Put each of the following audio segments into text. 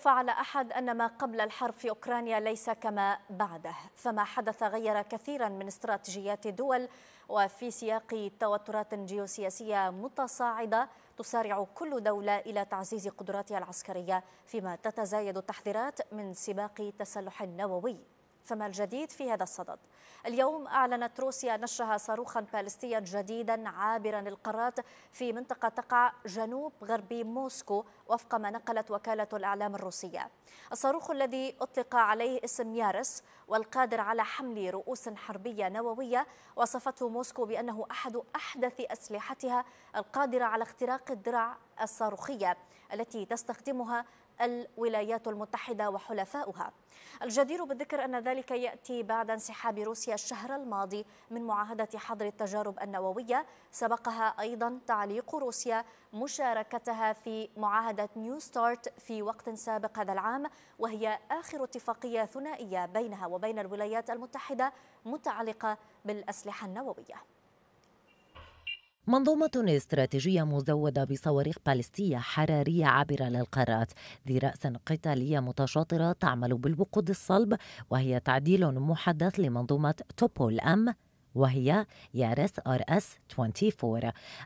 يخفى على أحد أن ما قبل الحرب في أوكرانيا ليس كما بعده فما حدث غير كثيرا من استراتيجيات الدول وفي سياق توترات جيوسياسية متصاعدة تسارع كل دولة إلى تعزيز قدراتها العسكرية فيما تتزايد التحذيرات من سباق تسلح نووي فما الجديد في هذا الصدد؟ اليوم أعلنت روسيا نشرها صاروخا باليستيا جديدا عابرا القارات في منطقة تقع جنوب غربي موسكو وفق ما نقلت وكالة الإعلام الروسية الصاروخ الذي أطلق عليه اسم يارس والقادر على حمل رؤوس حربية نووية وصفته موسكو بأنه أحد أحدث أسلحتها القادرة على اختراق الدرع الصاروخية التي تستخدمها الولايات المتحدة وحلفاؤها الجدير بالذكر أن ذلك يأتي بعد انسحاب روسيا الشهر الماضي من معاهدة حظر التجارب النووية سبقها أيضا تعليق روسيا مشاركتها في معاهدة نيو ستارت في وقت سابق هذا العام وهي آخر اتفاقية ثنائية بينها وبين الولايات المتحدة متعلقة بالأسلحة النووية منظومة استراتيجية مزودة بصواريخ باليستية حرارية عابرة للقارات ذي رأس قتالية متشاطرة تعمل بالوقود الصلب وهي تعديل محدث لمنظومة توبول أم وهي يارس ار اس 24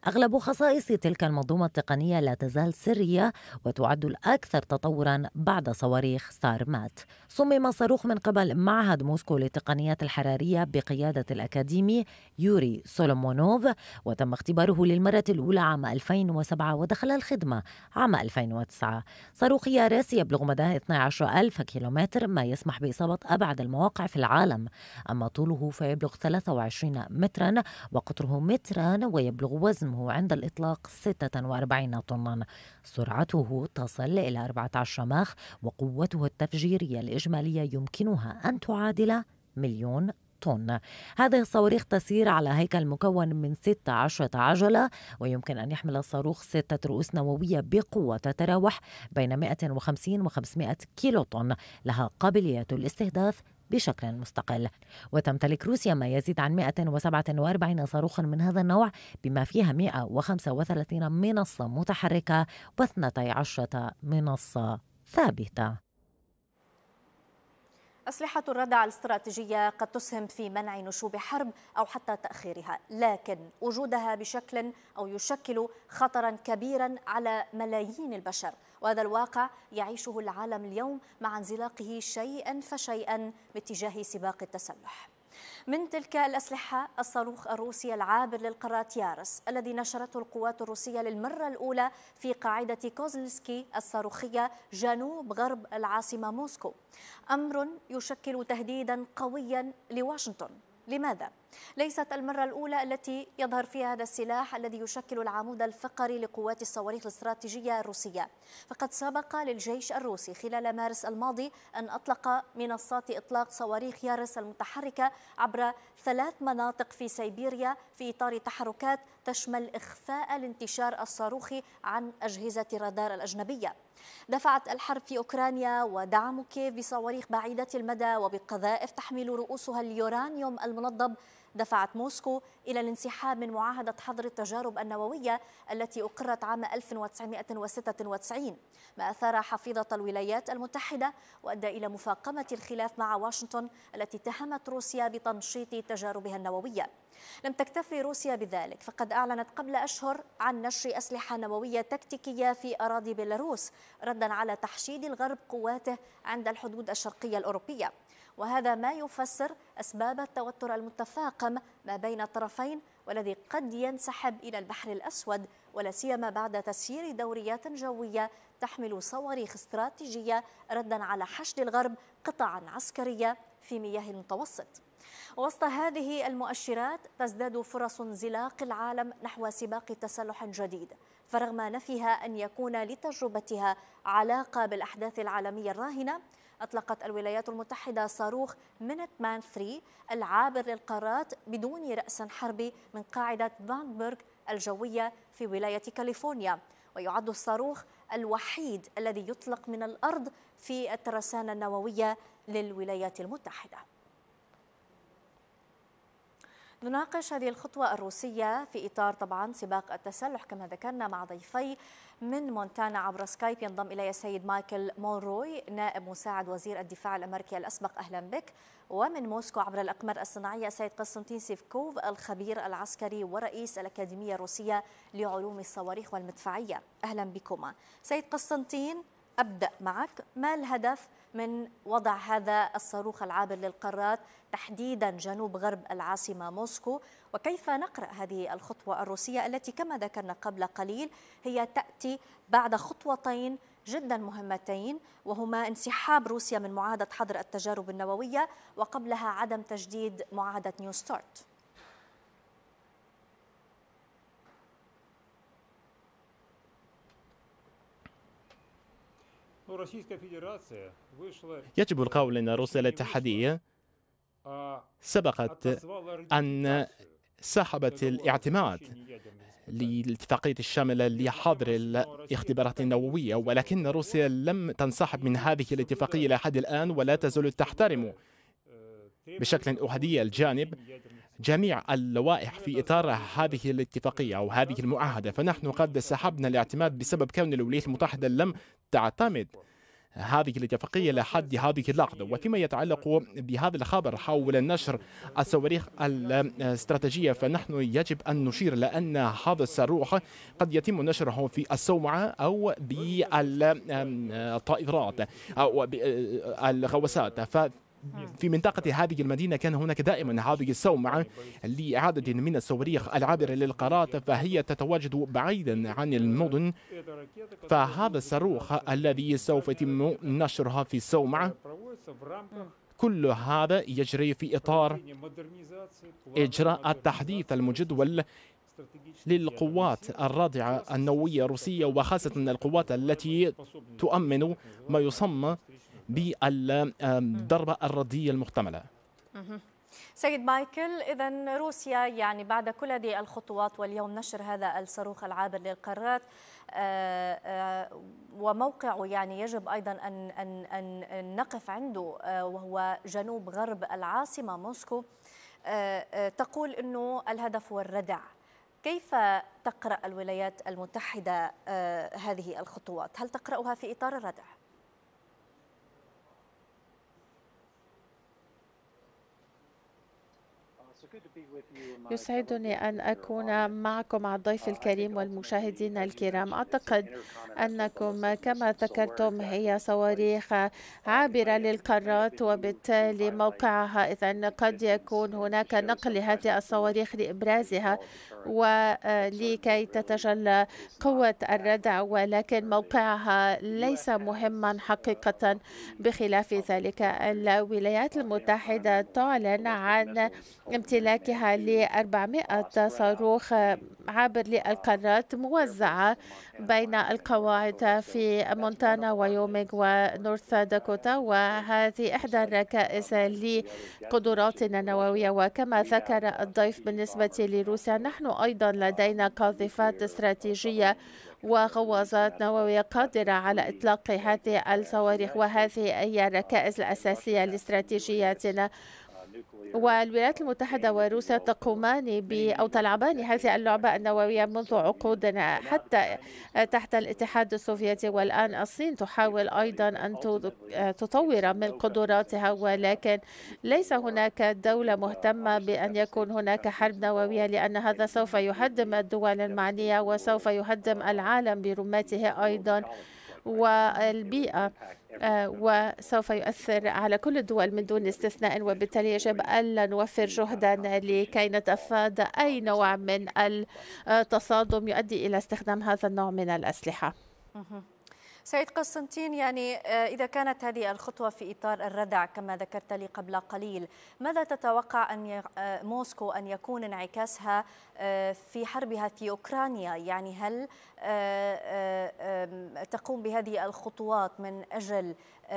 اغلب خصائص تلك المنظومه التقنيه لا تزال سريه وتعد الاكثر تطورا بعد صواريخ ستار مات صمم الصاروخ من قبل معهد موسكو للتقنيات الحراريه بقياده الاكاديمي يوري سولومونوف وتم اختباره للمره الاولى عام 2007 ودخل الخدمه عام 2009 صاروخ يارس يبلغ مداه 12000 كيلومتر ما يسمح باصابه ابعد المواقع في العالم اما طوله فيبلغ 23 20 مترا وقطره مترا ويبلغ وزنه عند الإطلاق 46 طنا سرعته تصل إلى 14 ماخ وقوته التفجيرية الإجمالية يمكنها أن تعادل مليون طن هذه الصواريخ تسير على هيكل مكون من 16 عجلة ويمكن أن يحمل الصاروخ ستة رؤوس نووية بقوة تتراوح بين 150 و 500 كيلو طن لها قابلية الاستهداف بشكل مستقل وتمتلك روسيا ما يزيد عن 147 صاروخا من هذا النوع بما فيها 135 منصة متحركة و12 منصة ثابتة أسلحة الردع الاستراتيجية قد تسهم في منع نشوب حرب أو حتى تأخيرها لكن وجودها بشكل أو يشكل خطرا كبيرا على ملايين البشر وهذا الواقع يعيشه العالم اليوم مع انزلاقه شيئا فشيئا باتجاه سباق التسلح من تلك الأسلحة الصاروخ الروسي العابر للقارات يارس الذي نشرته القوات الروسية للمرة الأولى في قاعدة كوزلسكي الصاروخية جنوب غرب العاصمة موسكو أمر يشكل تهديدا قويا لواشنطن لماذا؟ ليست المرة الأولى التي يظهر فيها هذا السلاح الذي يشكل العمود الفقري لقوات الصواريخ الاستراتيجية الروسية فقد سبق للجيش الروسي خلال مارس الماضي أن أطلق منصات إطلاق صواريخ يارس المتحركة عبر ثلاث مناطق في سيبيريا في إطار تحركات تشمل إخفاء الانتشار الصاروخي عن أجهزة رادار الأجنبية دفعت الحرب في أوكرانيا ودعم كيف بصواريخ بعيدة المدى وبقذائف تحمل رؤوسها اليورانيوم المنضب دفعت موسكو إلى الانسحاب من معاهدة حظر التجارب النووية التي أقرت عام 1996 ما أثار حفيظة الولايات المتحدة وأدى إلى مفاقمة الخلاف مع واشنطن التي اتهمت روسيا بتنشيط تجاربها النووية لم تكتفي روسيا بذلك فقد أعلنت قبل أشهر عن نشر أسلحة نووية تكتيكية في أراضي بيلاروس ردا على تحشيد الغرب قواته عند الحدود الشرقية الأوروبية وهذا ما يفسر أسباب التوتر المتفاقم ما بين الطرفين والذي قد ينسحب إلى البحر الأسود ولا سيما بعد تسيير دوريات جوية تحمل صواريخ استراتيجية ردا على حشد الغرب قطعا عسكرية في مياه المتوسط وسط هذه المؤشرات تزداد فرص انزلاق العالم نحو سباق تسلح جديد فرغم نفيها أن يكون لتجربتها علاقة بالأحداث العالمية الراهنة أطلقت الولايات المتحدة صاروخ مينت مان 3 العابر للقارات بدون رأس حربي من قاعدة فانبرغ الجوية في ولاية كاليفورنيا ويعد الصاروخ الوحيد الذي يطلق من الأرض في الترسانة النووية للولايات المتحدة نناقش هذه الخطوة الروسية في إطار طبعا سباق التسلح كما ذكرنا مع ضيفي من مونتانا عبر سكايب ينضم إلي السيد مايكل مونروي نائب مساعد وزير الدفاع الأمريكي الأسبق أهلا بك ومن موسكو عبر الأقمار الصناعية السيد قسطنطين سيفكوف الخبير العسكري ورئيس الأكاديمية الروسية لعلوم الصواريخ والمدفعية أهلا بكما سيد قسطنطين أبدأ معك ما الهدف من وضع هذا الصاروخ العابر للقارات تحديدا جنوب غرب العاصمة موسكو وكيف نقرأ هذه الخطوة الروسية التي كما ذكرنا قبل قليل هي تأتي بعد خطوتين جدا مهمتين وهما انسحاب روسيا من معاهدة حظر التجارب النووية وقبلها عدم تجديد معاهدة نيو ستارت يجب القول أن روسيا الاتحادية سبقت أن سحبت الاعتماد للاتفاقية الشاملة لحظر الاختبارات النووية ولكن روسيا لم تنسحب من هذه الاتفاقية لحد الآن ولا تزال تحترم э, بشكل أحادي الجانب جميع اللوائح في إطار هذه الاتفاقية أو هذه المعاهدة فنحن قد سحبنا الاعتماد بسبب كون الولايات المتحدة لم تعتمد هذه الاتفاقية لحد هذه اللحظة وفيما يتعلق بهذا الخبر حول نشر الصواريخ الاستراتيجية فنحن يجب أن نشير لأن هذا الصاروخ قد يتم نشره في السومعة أو بالطائرات أو بالغواصات في منطقة هذه المدينة كان هناك دائما هذه السومعة لعدد من الصواريخ العابرة للقارات فهي تتواجد بعيدا عن المدن فهذا الصاروخ الذي سوف يتم نشرها في السومعة كل هذا يجري في إطار إجراء التحديث المجدول للقوات الرادعة النووية الروسية وخاصة القوات التي تؤمن ما يسمى بالضربة الردية المحتملة سيد مايكل إذا روسيا يعني بعد كل هذه الخطوات واليوم نشر هذا الصاروخ العابر للقارات آه، آه، وموقعه يعني يجب أيضا أن, أن, أن نقف عنده آه، وهو جنوب غرب العاصمة موسكو تقول أنه الهدف هو الردع كيف تقرأ الولايات المتحدة هذه الخطوات؟ هل تقرأها في إطار الردع؟ good to يسعدني أن أكون معكم مع الضيف الكريم والمشاهدين الكرام أعتقد أنكم كما ذكرتم هي صواريخ عابرة للقارات وبالتالي موقعها إذا قد يكون هناك نقل هذه الصواريخ لإبرازها ولكي تتجلى قوة الردع ولكن موقعها ليس مهما حقيقة بخلاف ذلك الولايات المتحدة تعلن عن امتلاك امتلاكها ل 400 صاروخ عابر للقارات موزعة بين القواعد في مونتانا ويوميغ ونورث داكوتا وهذه إحدى الركائز لقدراتنا النووية وكما ذكر الضيف بالنسبة لروسيا نحن أيضا لدينا قاذفات استراتيجية وغواصات نووية قادرة على إطلاق هذه الصواريخ وهذه هي الركائز الأساسية لاستراتيجياتنا والولايات المتحدة وروسيا تقومان أو تلعبان هذه اللعبة النووية منذ عقود حتى تحت الاتحاد السوفيتي والآن الصين تحاول أيضا أن آه، تطور من قدراتها ولكن ليس هناك دولة مهتمة بأن يكون هناك حرب نووية لأن هذا سوف يهدم الدول المعنية وسوف يهدم العالم برمته أيضا والبيئة آه، وسوف يؤثر على كل الدول من دون استثناء وبالتالي يجب ألا نوفر جهدا لكي نتفادى أي نوع من التصادم يؤدي إلى استخدام هذا النوع من الأسلحة. سيد قسطنطين يعني آه، إذا كانت هذه الخطوة في إطار الردع كما ذكرت لي قبل قليل ماذا تتوقع أن آه، موسكو أن يكون انعكاسها آه، في حربها في أوكرانيا يعني هل تقوم بهذه الخطوات من أجل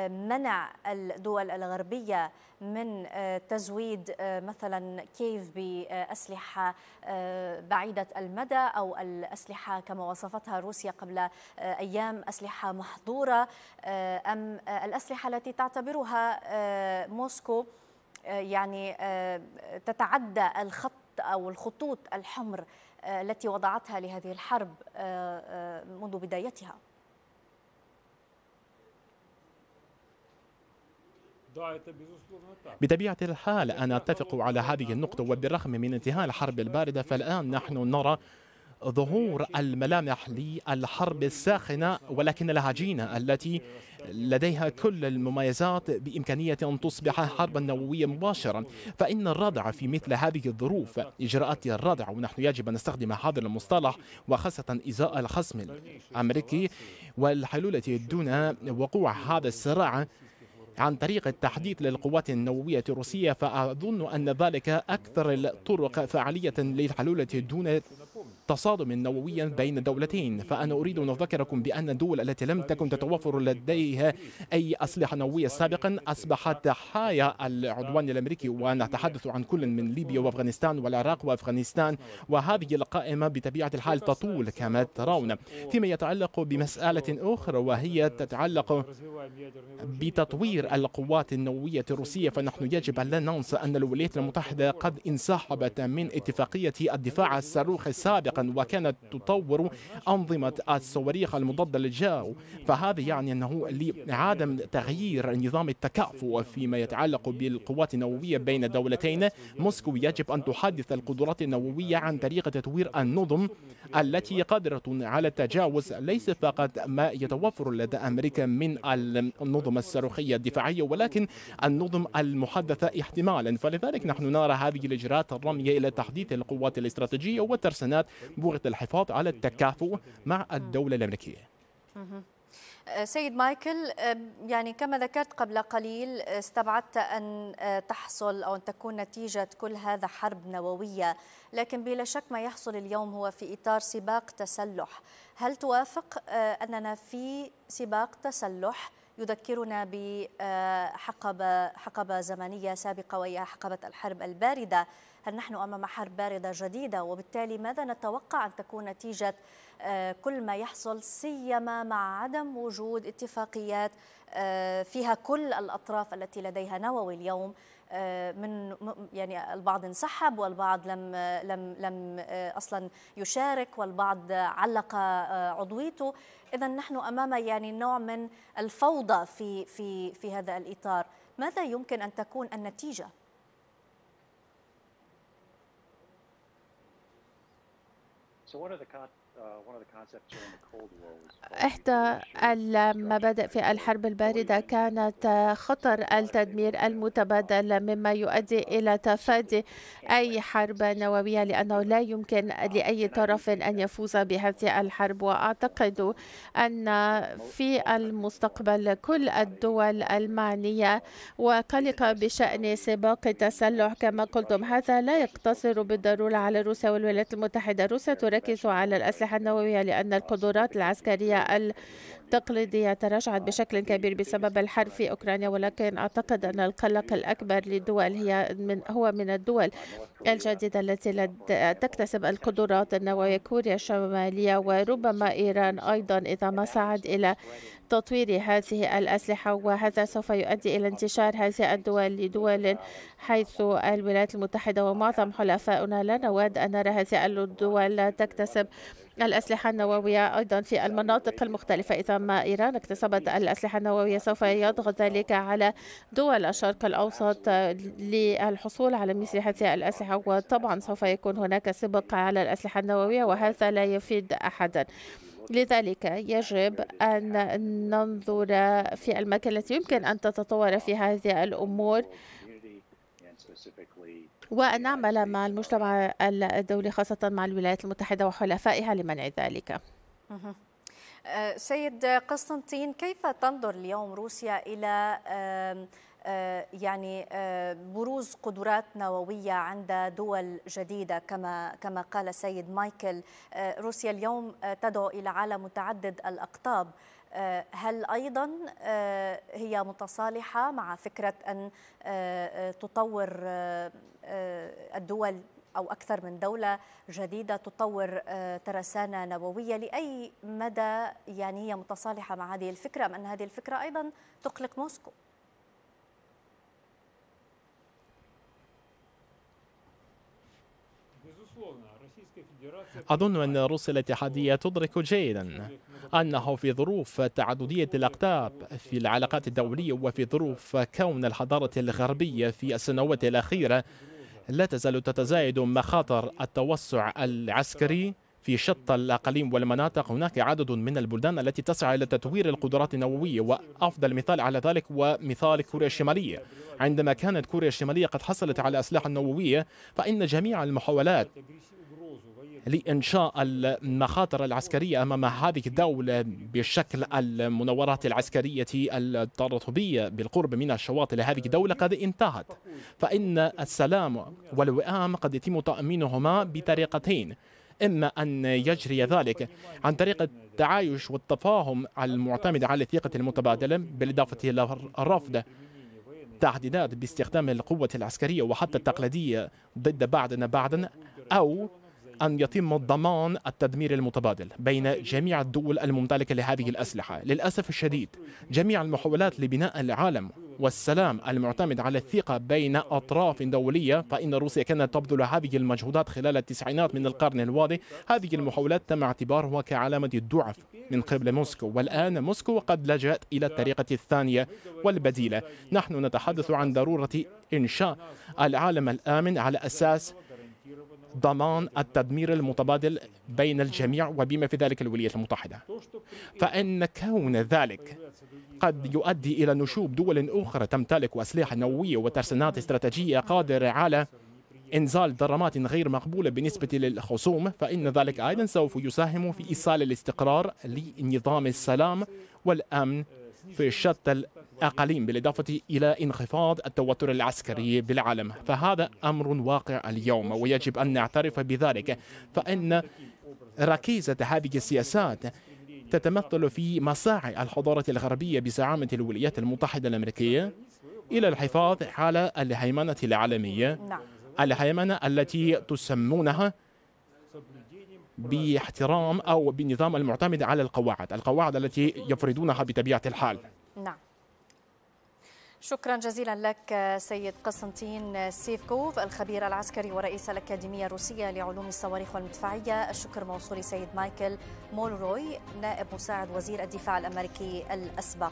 منع الدول الغربية من آه، تزويد آه، مثلا كيف بأسلحة آه، بعيدة المدى أو الأسلحة كما وصفتها روسيا قبل أيام أسلحة محظورة أم الأسلحة التي تعتبرها موسكو يعني تتعدى الخط أو الخطوط الحمر التي وضعتها لهذه الحرب منذ بدايتها بطبيعة الحال أنا أتفق على هذه النقطة وبالرغم من انتهاء الحرب الباردة فالآن نحن نرى ظهور الملامح للحرب الساخنة ولكن الهجينة التي لديها كل المميزات بإمكانية أن تصبح حربا نووية مباشرة فإن الردع في مثل هذه الظروف إجراءات الردع ونحن يجب أن نستخدم هذا المصطلح وخاصة إزاء الخصم الأمريكي والحلولة دون وقوع هذا الصراع عن طريق التحديث للقوات النووية الروسية فأظن أن ذلك أكثر الطرق فعالية للحلول دون تصادم نووي بين دولتين فأنا أريد أن أذكركم بأن الدول التي لم تكن تتوفر لديها أي أسلحة نووية سابقا أصبحت ضحايا العدوان الأمريكي ونتحدث عن كل من ليبيا وأفغانستان والعراق وأفغانستان وهذه القائمة بطبيعة الحال تطول كما ترون فيما يتعلق بمسألة أخرى وهي تتعلق بتطوير القوات النووية الروسية فنحن يجب أن لا ننسى أن الولايات المتحدة قد انسحبت من اتفاقية الدفاع الصاروخي سابقا وكانت تطور أنظمة الصواريخ المضادة للجو فهذا يعني أنه لعدم تغيير نظام التكافؤ فيما يتعلق بالقوات النووية بين دولتين موسكو يجب أن تحدث القدرات النووية عن طريق تطوير النظم التي قادرة على التجاوز ليس فقط ما يتوفر لدى أمريكا من النظم الصاروخية الدفاع الدفاعية ولكن النظم المحدثة احتمالا فلذلك نحن نرى هذه الإجراءات الرميه إلى تحديث القوات الاستراتيجية والترسانات بغية الحفاظ على التكافؤ مع الدولة الأمريكية أه، سيد مايكل أه، يعني كما ذكرت قبل قليل أه، استبعدت أن تحصل أو أن تكون نتيجة كل هذا حرب نووية لكن بلا شك ما يحصل اليوم هو في إطار سباق تسلح هل توافق أننا في سباق تسلح يذكرنا بحقبة آه، حقبة زمنية سابقة وهي حقبة الحرب الباردة هل نحن أمام حرب باردة جديدة وبالتالي ماذا نتوقع أن تكون نتيجة آه، كل ما يحصل سيما مع عدم وجود اتفاقيات آه، فيها كل الأطراف التي لديها نووي اليوم آه، من يعني البعض انسحب والبعض لم لم لم آه، اصلا يشارك والبعض علق آه، عضويته اذا نحن امام يعني نوع من الفوضى في في في هذا الاطار ماذا يمكن ان تكون النتيجه So what are the Uh, إحدى المبادئ في الحرب الباردة كانت خطر التدمير المتبادل مما يؤدي uh, إلى تفادي أي حرب نووية لأنه لا يمكن uh, لأي طرف أن يفوز بهذه الحرب وأعتقد أن في المستقبل كل الدول المعنية وقلقة بشأن سباق التسلح كما قلتم هذا لا يقتصر بالضرورة على روسيا والولايات المتحدة روسيا تركز على الأسلحة الأسلحة النووية لأن القدرات العسكرية التقليدية تراجعت بشكل كبير بسبب الحرب في أوكرانيا ولكن أعتقد أن القلق الأكبر للدول هي من هو من الدول الجديدة التي تكتسب القدرات النووية كوريا الشمالية وربما إيران أيضا إذا ما صعد إلى تطوير هذه الأسلحة وهذا سوف يؤدي إلى انتشار هذه الدول لدول حيث الولايات المتحدة ومعظم حلفاؤنا لا نود أن نرى هذه الدول تكتسب الأسلحة النووية أيضا في المناطق المختلفة إذا ما إيران اكتسبت الأسلحة النووية سوف يضغط ذلك على دول الشرق الأوسط للحصول على مثل هذه الأسلحة وطبعا سوف يكون هناك سبق على الأسلحة النووية وهذا لا يفيد أحدا لذلك يجب أن ننظر في المكان التي يمكن أن تتطور في هذه الأمور وأن نعمل مع المجتمع الدولي خاصة مع الولايات المتحدة وحلفائها لمنع ذلك آه، سيد قسطنطين كيف تنظر اليوم روسيا إلى آه، يعني آه، بروز قدرات نووية عند دول جديدة كما كما قال السيد مايكل آه، روسيا اليوم تدعو إلى عالم متعدد الأقطاب هل أيضا هي متصالحة مع فكرة أن تطور الدول أو أكثر من دولة جديدة تطور ترسانة نووية لأي مدى يعني هي متصالحة مع هذه الفكرة أم أن هذه الفكرة أيضا تقلق موسكو؟ أظن أن روسيا الاتحادية تدرك جيدا أنه في ظروف تعددية الأقطاب في العلاقات الدولية وفي ظروف كون الحضارة الغربية في السنوات الأخيرة لا تزال تتزايد مخاطر التوسع العسكري في شتى الأقاليم والمناطق هناك عدد من البلدان التي تسعى إلى تطوير القدرات النووية وأفضل مثال على ذلك ومثال كوريا الشمالية عندما كانت كوريا الشمالية قد حصلت على أسلحة نووية فإن جميع المحاولات لإنشاء المخاطر العسكرية أمام هذه الدولة بشكل المناورات العسكرية الترطبية بالقرب من الشواطئ لهذه الدولة قد انتهت فإن السلام والوئام قد يتم تأمينهما بطريقتين إما أن يجري ذلك عن طريق التعايش والتفاهم المعتمد على الثقة المتبادلة بالإضافة إلى الرفض تهديدات باستخدام القوة العسكرية وحتى التقليدية ضد بعضنا بعضا أو أن يتم ضمان التدمير المتبادل بين جميع الدول الممتلكة لهذه الأسلحة للأسف الشديد جميع المحاولات لبناء العالم والسلام المعتمد على الثقة بين أطراف دولية فإن روسيا كانت تبذل هذه المجهودات خلال التسعينات من القرن الماضي هذه المحاولات تم اعتبارها كعلامة الضعف من قبل موسكو والآن موسكو قد لجأت إلى الطريقة الثانية والبديلة نحن نتحدث عن ضرورة إنشاء العالم الآمن على أساس ضمان التدمير المتبادل بين الجميع وبما في ذلك الولايات المتحدة فإن كون ذلك قد يؤدي إلى نشوب دول أخرى تمتلك أسلحة نووية وترسانات استراتيجية قادرة على إنزال ضرمات غير مقبولة بالنسبة للخصوم فإن ذلك أيضا سوف يساهم في إيصال الاستقرار لنظام السلام والأمن في شتى الأقاليم بالإضافة إلى انخفاض التوتر العسكري بالعالم فهذا أمر واقع اليوم ويجب أن نعترف بذلك فإن ركيزة هذه السياسات تتمثل في مساعي الحضارة الغربية بزعامة الولايات المتحدة الأمريكية إلى الحفاظ على الهيمنة العالمية نعم. الهيمنة التي تسمونها باحترام أو بنظام المعتمد على القواعد القواعد التي يفرضونها بطبيعة الحال نعم شكرا جزيلا لك سيد قسنطين سيفكوف الخبير العسكري ورئيس الأكاديمية الروسية لعلوم الصواريخ والمدفعية الشكر موصول سيد مايكل مولروي نائب مساعد وزير الدفاع الأمريكي الأسبق